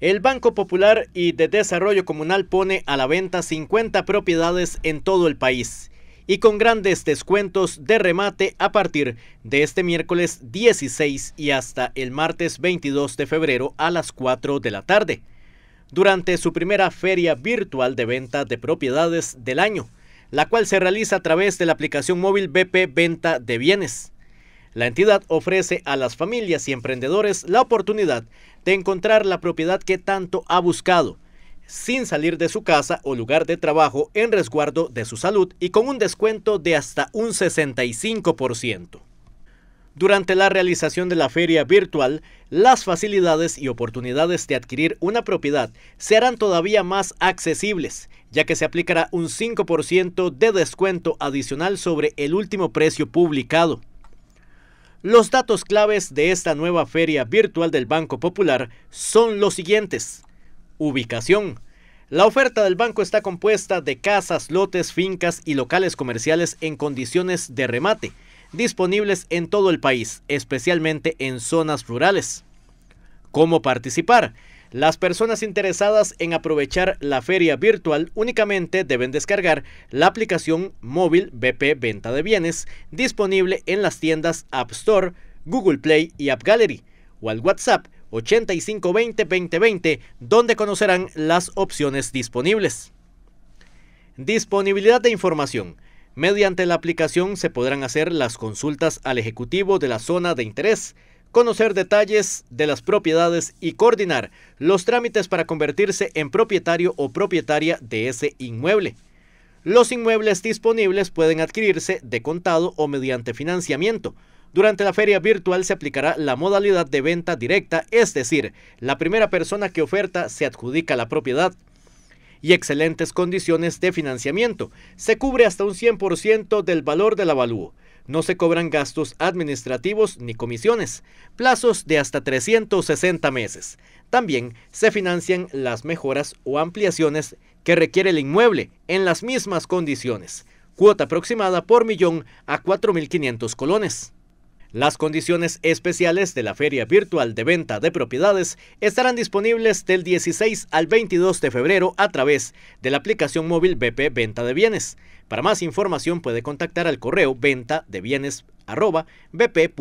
El Banco Popular y de Desarrollo Comunal pone a la venta 50 propiedades en todo el país y con grandes descuentos de remate a partir de este miércoles 16 y hasta el martes 22 de febrero a las 4 de la tarde, durante su primera feria virtual de venta de propiedades del año, la cual se realiza a través de la aplicación móvil BP Venta de Bienes. La entidad ofrece a las familias y emprendedores la oportunidad de encontrar la propiedad que tanto ha buscado, sin salir de su casa o lugar de trabajo en resguardo de su salud y con un descuento de hasta un 65%. Durante la realización de la feria virtual, las facilidades y oportunidades de adquirir una propiedad serán todavía más accesibles, ya que se aplicará un 5% de descuento adicional sobre el último precio publicado. Los datos claves de esta nueva feria virtual del Banco Popular son los siguientes. Ubicación. La oferta del banco está compuesta de casas, lotes, fincas y locales comerciales en condiciones de remate, disponibles en todo el país, especialmente en zonas rurales. ¿Cómo participar? Las personas interesadas en aprovechar la feria virtual únicamente deben descargar la aplicación móvil BP Venta de Bienes disponible en las tiendas App Store, Google Play y App Gallery o al WhatsApp 8520-2020 donde conocerán las opciones disponibles. Disponibilidad de información. Mediante la aplicación se podrán hacer las consultas al ejecutivo de la zona de interés, conocer detalles de las propiedades y coordinar los trámites para convertirse en propietario o propietaria de ese inmueble. Los inmuebles disponibles pueden adquirirse de contado o mediante financiamiento. Durante la feria virtual se aplicará la modalidad de venta directa, es decir, la primera persona que oferta se adjudica la propiedad. Y excelentes condiciones de financiamiento. Se cubre hasta un 100% del valor del avalúo. No se cobran gastos administrativos ni comisiones, plazos de hasta 360 meses. También se financian las mejoras o ampliaciones que requiere el inmueble en las mismas condiciones, cuota aproximada por millón a 4.500 colones. Las condiciones especiales de la Feria Virtual de Venta de Propiedades estarán disponibles del 16 al 22 de febrero a través de la aplicación móvil BP Venta de Bienes. Para más información puede contactar al correo venta de bienes arroba bp.fi.cr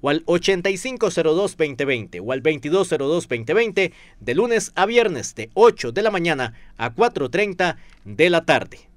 o al 8502-2020 o al 2202-2020 de lunes a viernes de 8 de la mañana a 4.30 de la tarde.